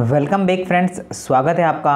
welcome back friends स्वागत है आपका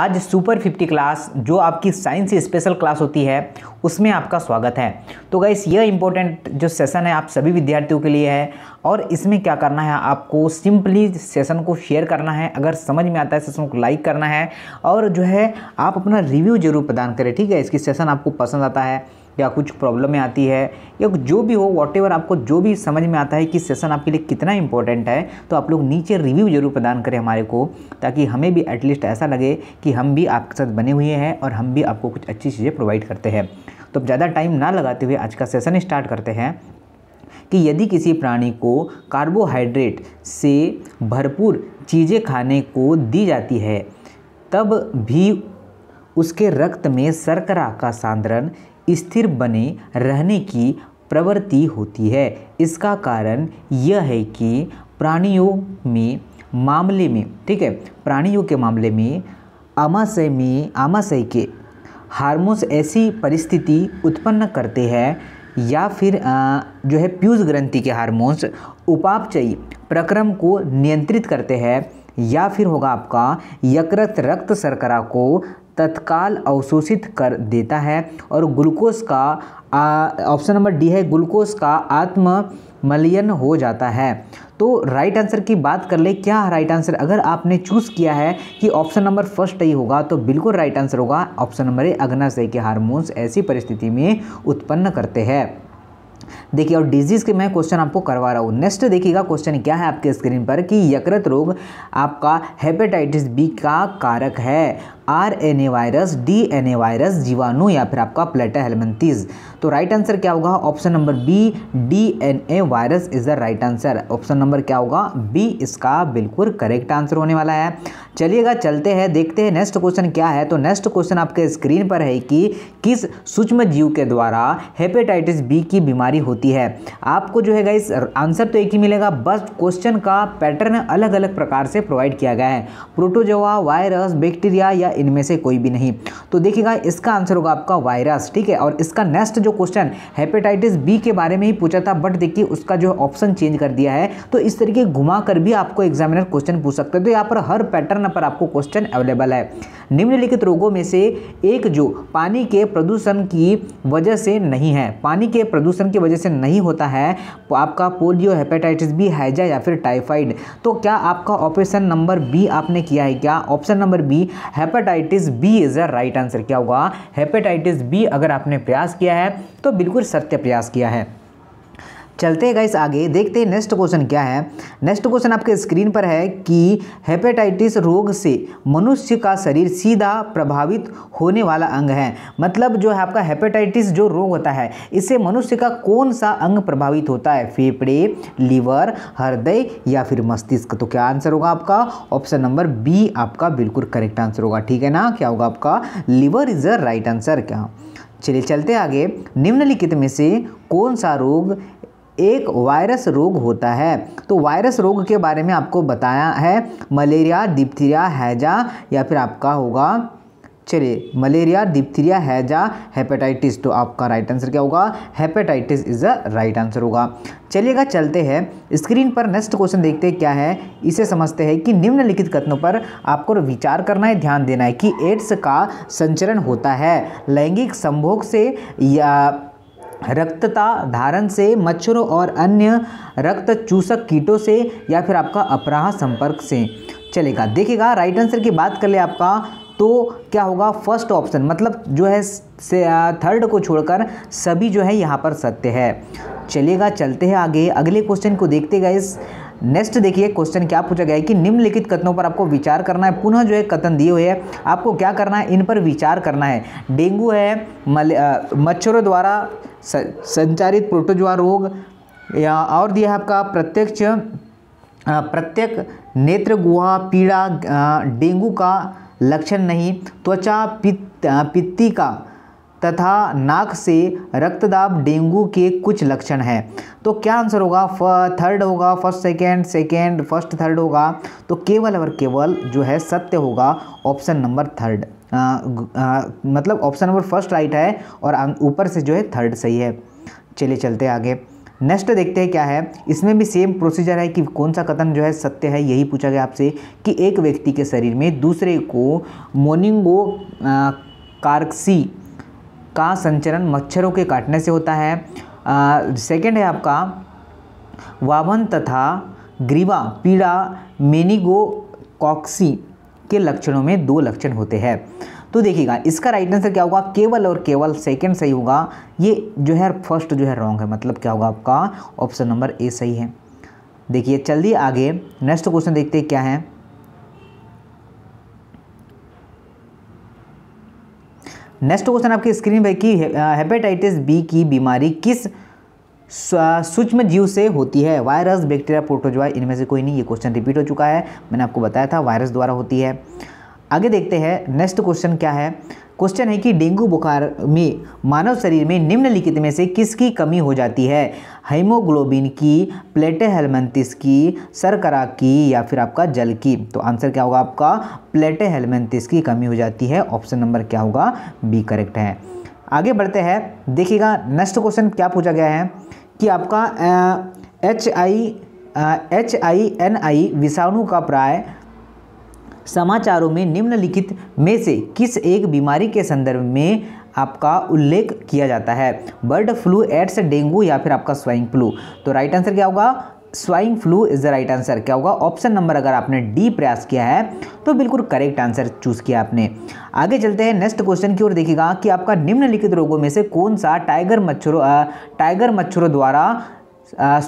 आज सुपर फिफ्टी क्लास जो आपकी साइंस स्पेशल क्लास होती है उसमें आपका स्वागत है तो गाइस यह इम्पोर्टेंट जो सेशन है आप सभी विद्यार्थियों के लिए है और इसमें क्या करना है आपको सिंपली सेशन को शेयर करना है अगर समझ में आता है सेशन को लाइक करना है और जो है आप अपना रिव्यू जरूर प्रदान करें ठीक है इसकी सेशन आपको पसंद आता है या कुछ प्रॉब्लम में आती है या जो भी हो वॉट आपको जो भी समझ में आता है कि सेशन आपके लिए कितना इंपॉर्टेंट है तो आप लोग नीचे रिव्यू जरूर प्रदान करें हमारे को ताकि हमें भी एटलीस्ट ऐसा लगे कि हम भी आपके साथ बने हुए हैं और हम भी आपको कुछ अच्छी चीज़ें प्रोवाइड करते हैं तो ज़्यादा टाइम ना लगाते हुए आज का सेशन स्टार्ट करते हैं कि यदि किसी प्राणी को कार्बोहाइड्रेट से भरपूर चीज़ें खाने को दी जाती है तब भी उसके रक्त में शर्करा का सांद्रण स्थिर बने रहने की प्रवृत्ति होती है इसका कारण यह है कि प्राणियों में मामले में ठीक है प्राणियों के मामले में आमाशय में आमाशय के हार्मोन्स ऐसी परिस्थिति उत्पन्न करते हैं या फिर आ, जो है प्यूज ग्रंथि के हार्मोन्स उपापचयी प्रक्रम को नियंत्रित करते हैं या फिर होगा आपका यकृत रक्त शर्करा को तत्काल अवशोषित कर देता है और ग्लूकोज का ऑप्शन नंबर डी है ग्लूकोज का आत्म मलियन हो जाता है तो राइट आंसर की बात कर ले क्या राइट आंसर अगर आपने चूज़ किया है कि ऑप्शन नंबर फर्स्ट ही होगा तो बिल्कुल राइट आंसर होगा ऑप्शन नंबर ए अग्नाशय के हार्मोन्स ऐसी परिस्थिति में उत्पन्न करते हैं देखिए और डिजीज़ के मैं क्वेश्चन आपको करवा रहा हूँ नेक्स्ट देखिएगा क्वेश्चन क्या है आपके स्क्रीन पर कि यकृत रोग आपका हेपेटाइटिस बी का कारक है R N A virus D N A virus जीवाणु या फिर आपका प्लेटा हेलमेंथीज तो राइट आंसर क्या होगा option number B D N A virus is the right answer option number क्या होगा बी इसका बिल्कुल करेक्ट आंसर होने वाला है चलिएगा चलते हैं देखते हैं नेक्स्ट क्वेश्चन क्या है तो नेक्स्ट क्वेश्चन आपके स्क्रीन पर है कि किस सूक्ष्म जीव के द्वारा हेपेटाइटिस बी की बीमारी होती होती है आपको जो है गाइस आंसर तो एक ही मिलेगा बस क्वेश्चन का पैटर्न अलग अलग प्रकार से प्रोवाइड किया गया है प्रोटोजोआ वायरस बैक्टीरिया या इनमें से कोई भी नहीं तो देखिएगा इसका आंसर होगा आपका वायरस ठीक है और इसका नेक्स्ट जो क्वेश्चन हेपेटाइटिस बी के बारे में ही पूछा था बट देखिए उसका जो ऑप्शन चेंज कर दिया है तो इस तरीके घुमा कर भी आपको एग्जामिनर क्वेश्चन पूछ सकते हैं तो यहाँ पर हर पैटर्न पर आपको क्वेश्चन अवेलेबल है निम्नलिखित रोगों में से एक जो पानी के प्रदूषण की वजह से नहीं है पानी के प्रदूषण की वजह से नहीं होता है आपका पोलियो हेपेटाइटिस बी हैजा या फिर टाइफाइड तो क्या आपका ऑप्शन नंबर बी आपने किया है क्या option number B hepatitis B is a right answer क्या होगा हेपेटाइटिस बी अगर आपने प्रयास किया है तो बिल्कुल सत्य प्रयास किया है चलते हैं गाइस आगे देखते हैं नेक्स्ट क्वेश्चन क्या है नेक्स्ट क्वेश्चन आपके स्क्रीन पर है कि हेपेटाइटिस रोग से मनुष्य का शरीर सीधा प्रभावित होने वाला अंग है मतलब जो है आपका हेपेटाइटिस जो रोग होता है इससे मनुष्य का कौन सा अंग प्रभावित होता है फेफड़े लीवर हृदय या फिर मस्तिष्क तो क्या आंसर होगा आपका ऑप्शन नंबर बी आपका बिल्कुल करेक्ट आंसर होगा ठीक है ना क्या होगा आपका liver is a right answer क्या चलिए चलते आगे निम्नलिखित में से कौन सा रोग एक वायरस रोग होता है तो वायरस रोग के बारे में आपको बताया है मलेरिया डिप्थीरिया हैजा या फिर आपका होगा चलिए मलेरिया डिप्थीरिया हैजा हेपेटाइटिस तो आपका राइट आंसर क्या होगा hepatitis is a right answer होगा चलिएगा चलते हैं स्क्रीन पर नेक्स्ट क्वेश्चन देखते हैं क्या है इसे समझते हैं कि निम्नलिखित कथनों पर आपको विचार करना है ध्यान देना है कि एड्स का संचरण होता है लैंगिक संभोग से या रक्तता धारण से मच्छरों और अन्य रक्त चूसक कीटों से या फिर आपका अपराह संपर्क से चलेगा देखिएगा राइट आंसर की बात कर ले आपका तो क्या होगा फर्स्ट ऑप्शन मतलब जो है से थर्ड को छोड़कर सभी जो है यहाँ पर सत्य है चलेगा चलते हैं आगे अगले क्वेश्चन को देखते गए नेक्स्ट देखिए क्वेश्चन क्या पूछा गया है कि निम्नलिखित कथनों पर आपको विचार करना है पुनः जो है कथन दिए हुए हैं आपको क्या करना है इन पर विचार करना है डेंगू है मच्छरों द्वारा संचारित प्रोटोजुआ रोग या और दिया है आपका प्रत्यक्ष प्रत्येक नेत्र गुहा पीड़ा डेंगू का लक्षण नहीं त्वचा पित्त पित्ती का तथा नाक से रक्तदाब डेंगू के कुछ लक्षण हैं तो क्या आंसर होगा थर्ड होगा first second second first third होगा तो केवल और केवल जो है सत्य होगा ऑप्शन नंबर थर्ड मतलब ऑप्शन नंबर फर्स्ट राइट है और अं, ऊपर से जो है थर्ड सही है चलिए चलते आगे नेक्स्ट देखते हैं क्या है इसमें भी सेम प्रोसीजर है कि कौन सा कथन जो है सत्य है यही पूछा गया आपसे कि एक व्यक्ति के शरीर में दूसरे को मोनिंगो कार्क्सी का संचरण मच्छरों के काटने से होता है सेकंड है आपका वाभन तथा ग्रीवा पीड़ा मेनिगो कॉक्सी के लक्षणों में दो लक्षण होते हैं तो देखिएगा इसका राइट आंसर क्या होगा केवल और केवल सेकंड सही होगा ये जो है फर्स्ट जो है रॉन्ग है मतलब क्या होगा आपका ऑप्शन नंबर ए सही है देखिए चलिए आगे नेक्स्ट क्वेश्चन देखते हैं क्या है नेक्स्ट क्वेश्चन आपकी स्क्रीन पर कि हेपेटाइटिस बी की बीमारी किस सूक्ष्म जीव से होती है वायरस बैक्टीरिया प्रोटोजोआ इनमें से कोई नहीं ये क्वेश्चन रिपीट हो चुका है मैंने आपको बताया था वायरस द्वारा होती है आगे देखते हैं नेक्स्ट क्वेश्चन क्या है क्वेश्चन है कि डेंगू बुखार में मानव शरीर में निम्नलिखित में से किसकी कमी हो जाती है हेमोग्लोबिन की प्लेटे की सरकरा की या फिर आपका जल की तो आंसर क्या होगा आपका प्लेटे हेलमेंतिस की कमी हो जाती है ऑप्शन नंबर क्या होगा बी करेक्ट है आगे बढ़ते हैं देखिएगा नेक्स्ट क्वेश्चन क्या पूछा गया है कि आपका H I H I N I विषाणु का प्राय समाचारों में निम्नलिखित में से किस एक बीमारी के संदर्भ में आपका उल्लेख किया जाता है बर्ड फ्लू एड्स डेंगू या फिर आपका स्वाइन फ्लू तो राइट आंसर क्या होगा swine flu is the right answer क्या होगा ऑप्शन नंबर अगर आपने डी प्रयास किया है तो बिल्कुल करेक्ट आंसर चूज़ किया आपने आगे चलते हैं नेक्स्ट क्वेश्चन की ओर देखिएगा कि आपका निम्नलिखित रोगों में से कौन सा टाइगर मच्छरों टाइगर मच्छरों द्वारा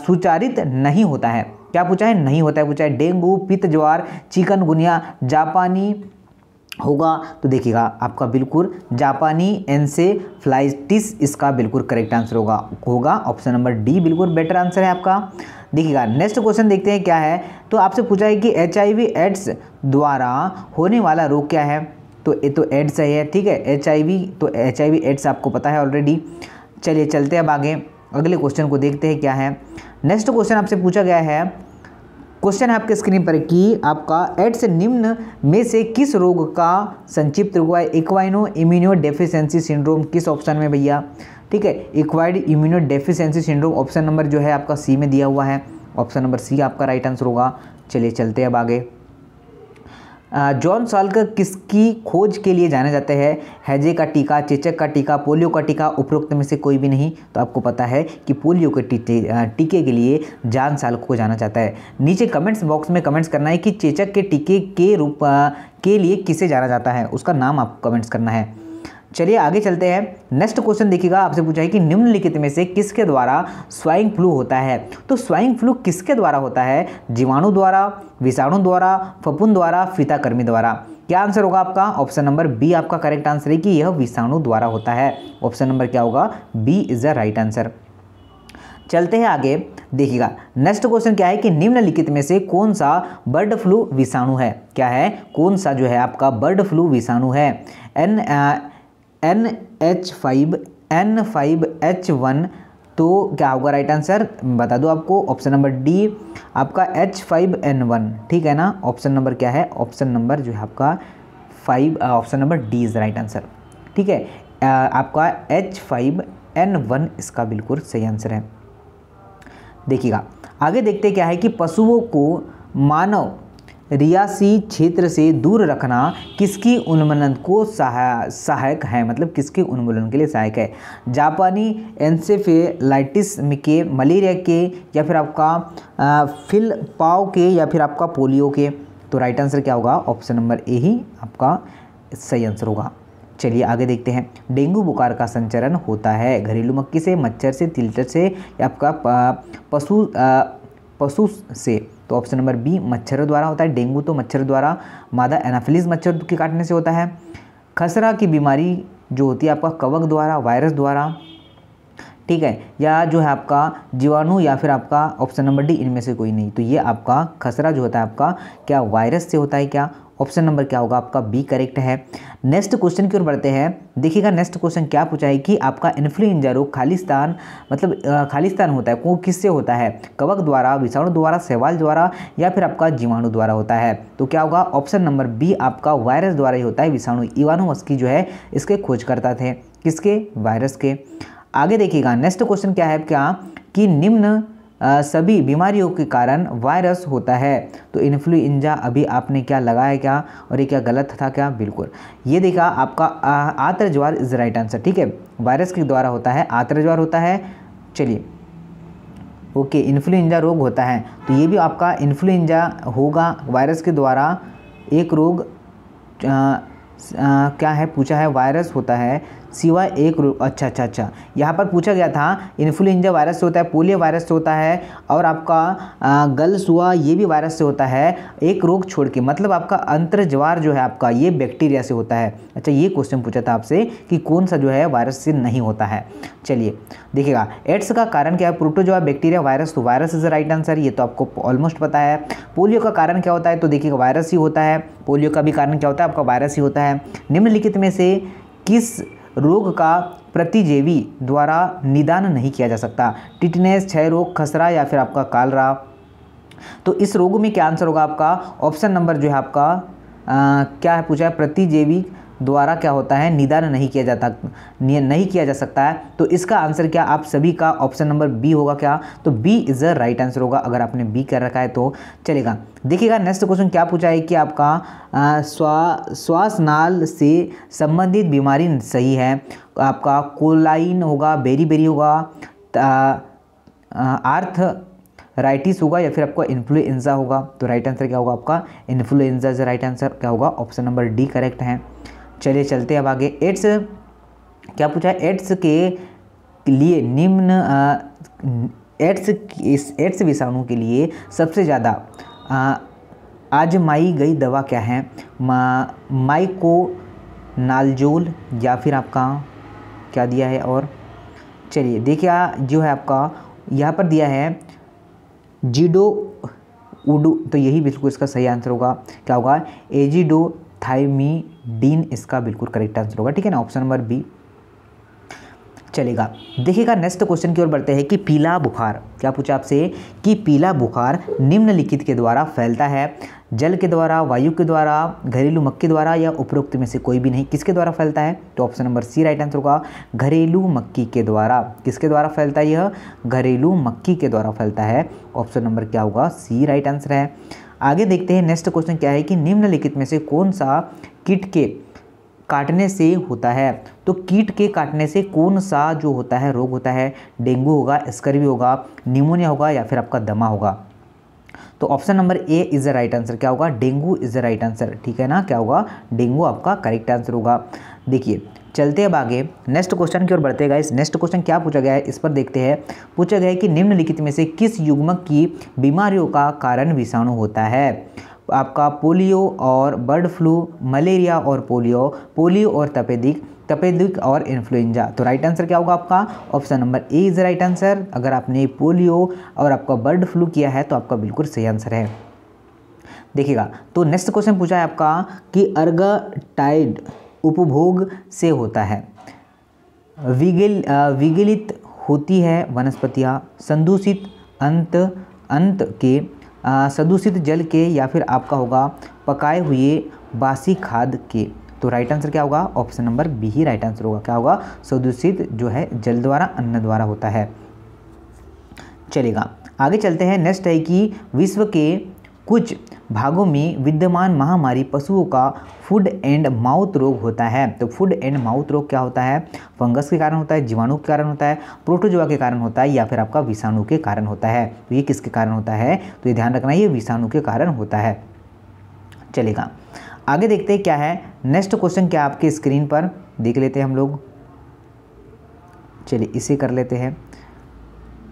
सुचारित नहीं होता है क्या पूछा है नहीं होता है पूछा है डेंगू पित्त ज्वार चिकनगुनिया जापानी होगा तो देखिएगा आपका बिल्कुल जापानी एनसेफ्लाइटिस इसका बिल्कुल करेक्ट आंसर होगा होगा ऑप्शन नंबर डी बिल्कुल बेटर आंसर है आपका देखिएगा नेक्स्ट क्वेश्चन देखते हैं क्या है तो आपसे पूछा है कि एच एड्स द्वारा होने वाला रोग क्या है तो ये तो एड्स है ठीक है एच तो एच एड्स आपको पता है ऑलरेडी चलिए चलते अब आगे अगले क्वेश्चन को देखते हैं क्या है नेक्स्ट क्वेश्चन आपसे पूछा गया है क्वेश्चन है आपके स्क्रीन पर कि आपका एड्स निम्न में से किस रोग का संक्षिप्त रोग है इक्वाइनो इम्यूनो डेफिशेंसी सिंड्रोम किस ऑप्शन में भैया ठीक है acquired immunodeficiency syndrome option number जो है आपका सी में दिया हुआ है ऑप्शन नंबर सी आपका राइट आंसर होगा चलिए चलते हैं अब आगे जॉन साल्क किसकी खोज के लिए जाने जाते हैं हैजे का टीका चेचक का टीका पोलियो का टीका उपरोक्त में से कोई भी नहीं तो आपको पता है कि पोलियो के टीके के लिए जॉन साल्क को जाना जाता है नीचे कमेंट्स बॉक्स में कमेंट्स करना है कि चेचक के टीके के रूप के लिए किसे जाना जाता है उसका नाम आपको कमेंट्स करना है चलिए आगे चलते हैं नेक्स्ट क्वेश्चन देखिएगा आपसे पूछा है कि निम्नलिखित में से किसके द्वारा स्वाइन फ्लू होता है तो स्वाइन फ्लू किसके द्वारा होता है जीवाणु द्वारा विषाणु द्वारा फपुन द्वारा फिताकर्मी द्वारा क्या आंसर होगा आपका ऑप्शन नंबर बी आपका करेक्ट आंसर है कि यह विषाणु द्वारा होता है ऑप्शन नंबर क्या होगा B is the right answer चलते हैं आगे देखिएगा नेक्स्ट क्वेश्चन क्या है कि निम्नलिखित में से कौन सा बर्ड फ्लू विषाणु है क्या है कौन सा जो है आपका बर्ड फ्लू विषाणु है N N H five N five H one तो क्या होगा राइट आंसर बता दो आपको ऑप्शन नंबर डी आपका एच फाइव एन वन ठीक है ना ऑप्शन नंबर क्या है ऑप्शन नंबर जो है आपका five option number D is right answer ठीक है uh, आपका एच फाइव एन वन इसका बिल्कुल सही आंसर है देखिएगा आगे देखते क्या है कि पशुओं को मानव रियासी क्षेत्र से दूर रखना किसकी उन्मूलन को सहाय सहायक है मतलब किसके उन्मूलन के लिए सहायक है जापानी एनसेफेलाइटिस के मलेरिया के या फिर आपका फिल पाव के या फिर आपका पोलियो के तो राइट आंसर क्या होगा ऑप्शन नंबर ए ही आपका सही आंसर होगा चलिए आगे देखते हैं डेंगू बुखार का संचरण होता है घरेलू मक्खी से मच्छर से तिलटर से या आपका पशु पशु से तो ऑप्शन नंबर बी मच्छरों द्वारा होता है डेंगू तो मच्छर द्वारा मादा एनाफिलिस मच्छर के काटने से होता है खसरा की बीमारी जो होती है आपका कवक द्वारा वायरस द्वारा ठीक है या जो है आपका जीवाणु या फिर आपका ऑप्शन नंबर डी इनमें से कोई नहीं तो ये आपका खसरा जो होता है आपका क्या वायरस से होता है क्या ऑप्शन नंबर क्या होगा आपका बी करेक्ट है नेक्स्ट क्वेश्चन की ओर बढ़ते हैं देखिएगा नेक्स्ट क्वेश्चन क्या पूछा है कि आपका इन्फ्लुएंजा रोग खालिस्तान मतलब खालिस्तान होता है वो किससे होता है कवक द्वारा विषाणु द्वारा सेवाल द्वारा या फिर आपका जीवाणु द्वारा होता है तो क्या होगा ऑप्शन नंबर बी आपका वायरस द्वारा ही होता है विषाणु इवानोवस्की जो है इसके खोजकर्ता थे किसके वायरस के आगे देखिएगा नेक्स्ट क्वेश्चन क्या है क्या कि निम्न सभी बीमारियों के कारण वायरस होता है तो इन्फ्लुएंजा अभी आपने क्या लगाया क्या और ये क्या गलत था क्या बिल्कुल ये देखा आपका आतर ज्वार इज राइट आंसर ठीक है वायरस के द्वारा होता है आतर ज्वार होता है चलिए ओके इन्फ्लुएंजा रोग होता है तो ये भी आपका इन्फ्लुएंजा होगा वायरस के द्वारा एक रोग आ, आ, क्या है पूछा है वायरस होता है सिवाय एक रोग अच्छा अच्छा अच्छा यहाँ पर पूछा गया था इन्फ्लुएंजा वायरस से होता है पोलियो वायरस से होता है और आपका गल हुआ ये भी वायरस से होता है एक रोग छोड़ के मतलब आपका अंतर्ज्वार जो है आपका ये बैक्टीरिया से होता है अच्छा ये क्वेश्चन पूछा था आपसे कि कौन सा जो है वायरस से नहीं होता है चलिए देखिएगा एड्स का कारण क्या है प्रोटोजोआ बैक्टीरिया वायरस तो वायरस इज राइट आंसर ये तो आपको ऑलमोस्ट पता है पोलियो का कारण क्या होता है तो देखिएगा वायरस ही होता है पोलियो का भी कारण क्या होता है आपका वायरस ही होता है निम्नलिखित में से किस रोग का प्रतिजेवी द्वारा निदान नहीं किया जा सकता टिटनेस क्षय रोग खसरा या फिर आपका कालरा तो इस रोग में क्या आंसर होगा आपका ऑप्शन नंबर जो है आपका आ, क्या है पूछा है प्रतिजेवी द्वारा क्या होता है निदान नहीं किया जाता नहीं किया जा सकता है तो इसका आंसर क्या आप सभी का ऑप्शन नंबर बी होगा क्या तो B is the right answer होगा अगर आपने बी कर रखा है तो चलेगा देखिएगा नेक्स्ट क्वेश्चन क्या पूछा है कि आपका श्वास नाल से संबंधित बीमारी सही है आपका कोलाइन होगा बेरी बेरी होगा आर्थ राइटिस होगा या फिर आपका इन्फ्लुएंजा होगा तो राइट आंसर क्या होगा आपका इन्फ्लुएंजा इज राइट आंसर क्या होगा ऑप्शन नंबर डी करेक्ट है चलिए चलते अब आगे एड्स क्या पूछा एड्स के लिए निम्न एड्स इस एड्स विषाणु के लिए सबसे ज़्यादा आजमाई गई दवा क्या है मा, माइको नालजोल या फिर आपका क्या दिया है और चलिए देखिए जो है आपका यहाँ पर दिया है जीडो उडो तो यही बिल्कुल इसका सही आंसर होगा क्या होगा एजिडो डीन इसका बिल्कुल करेक्ट आंसर होगा ठीक है ना ऑप्शन नंबर बी चलेगा देखिएगा नेक्स्ट क्वेश्चन की ओर बढ़ते हैं कि पीला बुखार क्या पूछा आपसे कि पीला बुखार निम्नलिखित के द्वारा फैलता है जल के द्वारा वायु के द्वारा घरेलू मक्खी द्वारा या उपरोक्त में से कोई भी नहीं किसके द्वारा फैलता है तो option number C right answer होगा घरेलू मक्की के द्वारा किसके द्वारा फैलता है यह घरेलू मक्की के द्वारा फैलता है ऑप्शन नंबर क्या होगा सी राइट आंसर है आगे देखते हैं नेक्स्ट क्वेश्चन क्या है कि निम्नलिखित में से कौन सा कीट के काटने से होता है तो कीट के काटने से कौन सा जो होता है रोग होता है डेंगू होगा स्कर्वी होगा निमोनिया होगा या फिर आपका दमा होगा तो option number A is the right answer क्या होगा dengue is the right answer ठीक है ना क्या होगा डेंगू आपका करेक्ट आंसर होगा देखिए चलते अब आगे नेक्स्ट क्वेश्चन की ओर बढ़ते गए इस नेक्स्ट क्वेश्चन क्या पूछा गया है इस पर देखते हैं पूछा गया है कि निम्नलिखित में से किस युग्मक की बीमारियों का कारण विषाणु होता है आपका पोलियो और बर्ड फ्लू मलेरिया और पोलियो पोलियो और तपेदिक तपेदिक और इन्फ्लुएंजा तो राइट आंसर क्या होगा आपका option number A is right answer अगर आपने पोलियो और आपका बर्ड फ्लू किया है तो आपका बिल्कुल सही आंसर है देखिएगा तो नेक्स्ट क्वेश्चन पूछा है आपका कि अर्गटाइड उपभोग से होता है विगिल विगलित होती है वनस्पतियाँ संदूषित अंत अंत के संदूषित जल के या फिर आपका होगा पकाए हुए बासी खाद के तो राइट आंसर क्या होगा ऑप्शन नंबर बी ही राइट आंसर होगा क्या होगा संदूषित जो है जल द्वारा अन्न द्वारा होता है चलेगा आगे चलते हैं नेक्स्ट है कि विश्व के कुछ भागों में विद्यमान महामारी पशुओं का फूड एंड माउथ रोग होता है तो फूड एंड माउथ रोग क्या होता है फंगस के कारण होता है जीवाणु के कारण होता है प्रोटोजोआ के कारण होता है या फिर आपका विषाणु के कारण होता है तो ये किसके कारण होता है तो ये ध्यान रखना ये विषाणु के कारण होता है चलेगा आगे देखते हैं क्या है नेक्स्ट क्वेश्चन क्या आपके स्क्रीन पर देख लेते हैं हम लोग चलिए इसे कर लेते हैं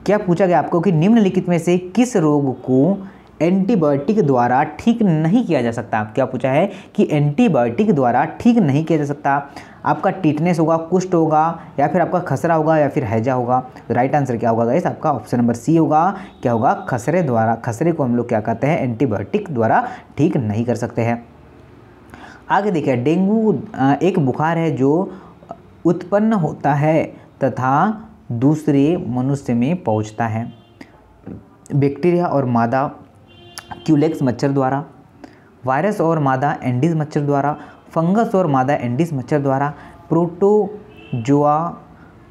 क्या पूछा गया आपको कि निम्नलिखित में से किस रोग को एंटीबायोटिक द्वारा ठीक नहीं किया जा सकता क्या पूछा है कि एंटीबायोटिक द्वारा ठीक नहीं किया जा सकता आपका टीटनेस होगा कुष्ट होगा या फिर आपका खसरा होगा या फिर हैजा होगा राइट तो आंसर क्या होगा गाइस आपका ऑप्शन नंबर सी होगा क्या होगा खसरे द्वारा खसरे को हम लोग क्या कहते हैं एंटीबायोटिक द्वारा ठीक नहीं कर सकते हैं आगे देखिए डेंगू एक बुखार है जो उत्पन्न होता है तथा दूसरे मनुष्य में पहुँचता है बैक्टीरिया और मादा क्यूलेक्स मच्छर द्वारा वायरस और मादा एंडिस मच्छर द्वारा फंगस और मादा एंडिस मच्छर द्वारा प्रोटोजोआ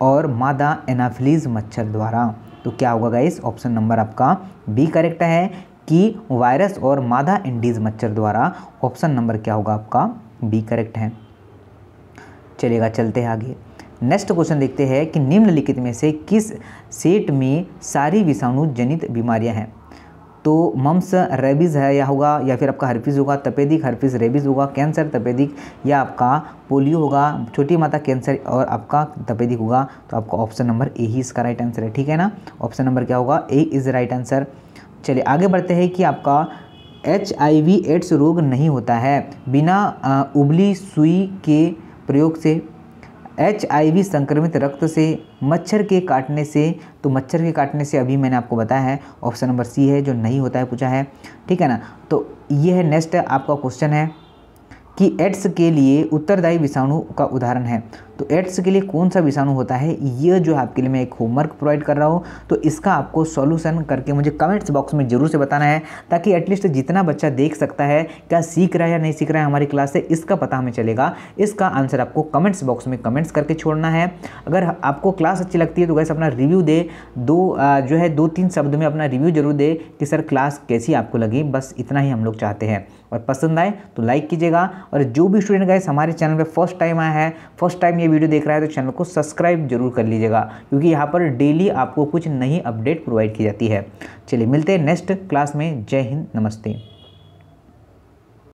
और मादा एनाफिलीज मच्छर द्वारा तो क्या होगा गाइस ऑप्शन नंबर आपका बी करेक्ट है कि वायरस और मादा एंडीज मच्छर द्वारा ऑप्शन नंबर क्या होगा आपका बी करेक्ट है चलेगा चलते हैं आगे नेक्स्ट क्वेश्चन देखते हैं कि निम्नलिखित में से किस सेट में सारी विषाणु जनित बीमारियां हैं तो मम्स रेबीज़ है या होगा या फिर आपका हर्फिस होगा तपेदिक हर्फिस रेबीज़ होगा कैंसर तपेदिक या आपका पोलियो होगा छोटी माता कैंसर और आपका तपेदिक होगा तो आपका ऑप्शन नंबर ए ही इसका राइट आंसर है ठीक है ना ऑप्शन नंबर क्या होगा ए इज़ राइट आंसर चलिए आगे बढ़ते हैं कि आपका एच आई वी एड्स रोग नहीं होता है बिना उबली सुई के प्रयोग से एच संक्रमित रक्त से मच्छर के काटने से तो मच्छर के काटने से अभी मैंने आपको बताया है ऑप्शन नंबर सी है जो नहीं होता है पूछा है ठीक है ना तो ये है नेक्स्ट आपका क्वेश्चन है कि एड्स के लिए उत्तरदायी विषाणु का उदाहरण है तो एड्स के लिए कौन सा विषाणु होता है ये जो आपके लिए मैं एक होमवर्क प्रोवाइड कर रहा हूँ तो इसका आपको सॉल्यूशन करके मुझे कमेंट्स बॉक्स में ज़रूर से बताना है ताकि एटलीस्ट जितना बच्चा देख सकता है क्या सीख रहा है या नहीं सीख रहा है हमारी क्लास से इसका पता हमें चलेगा इसका आंसर आपको कमेंट्स बॉक्स में कमेंट्स करके छोड़ना है अगर आपको क्लास अच्छी लगती है तो वैसे अपना रिव्यू दे दो जो है दो तीन शब्द में अपना रिव्यू जरूर दे कि सर क्लास कैसी आपको लगी बस इतना ही हम लोग चाहते हैं और पसंद आए तो लाइक कीजिएगा और जो भी स्टूडेंट गाइस हमारे चैनल पे फर्स्ट टाइम आया है फर्स्ट टाइम ये वीडियो देख रहा है तो चैनल को सब्सक्राइब जरूर कर लीजिएगा क्योंकि यहाँ पर डेली आपको कुछ नई अपडेट प्रोवाइड की जाती है चलिए मिलते हैं नेक्स्ट क्लास में जय हिंद नमस्ते